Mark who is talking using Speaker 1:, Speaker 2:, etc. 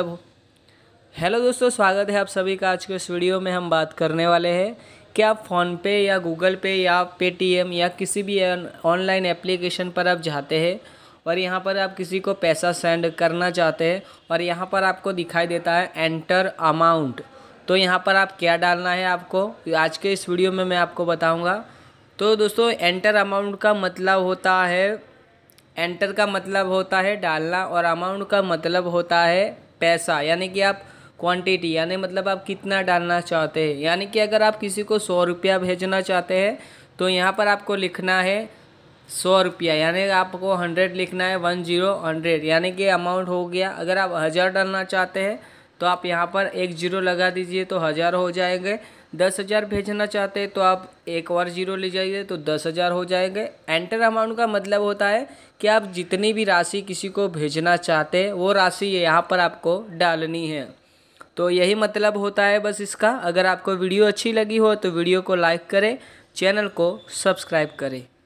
Speaker 1: तब हो हेलो दोस्तों स्वागत है आप सभी का आज के इस वीडियो में हम बात करने वाले हैं कि आप फ़ोनपे या गूगल पे या पेटीएम या किसी भी ऑनलाइन एप्लीकेशन पर आप जाते हैं और यहाँ पर आप किसी को पैसा सेंड करना चाहते हैं और यहाँ पर आपको दिखाई देता है एंटर अमाउंट तो यहाँ पर आप क्या डालना है आपको आज के इस वीडियो में मैं आपको बताऊँगा तो दोस्तों एंटर अमाउंट का मतलब होता है एंटर का मतलब होता है डालना और अमाउंट का मतलब होता है पैसा यानी कि आप क्वांटिटी यानी मतलब आप कितना डालना चाहते हैं यानी कि अगर आप किसी को सौ रुपया भेजना चाहते हैं तो यहाँ पर आपको लिखना है सौ रुपया यानी आपको हंड्रेड लिखना है वन जीरो हंड्रेड यानी कि अमाउंट हो गया अगर आप हज़ार डालना चाहते हैं तो आप यहाँ पर एक जीरो लगा दीजिए तो हज़ार हो जाएंगे दस हज़ार भेजना चाहते हैं तो आप एक और ज़ीरो ले जाइए तो दस हज़ार हो जाएंगे एंटर अमाउंट का मतलब होता है कि आप जितनी भी राशि किसी को भेजना चाहते हैं वो राशि यहाँ पर आपको डालनी है तो यही मतलब होता है बस इसका अगर आपको वीडियो अच्छी लगी हो तो वीडियो को लाइक करें चैनल को सब्सक्राइब करें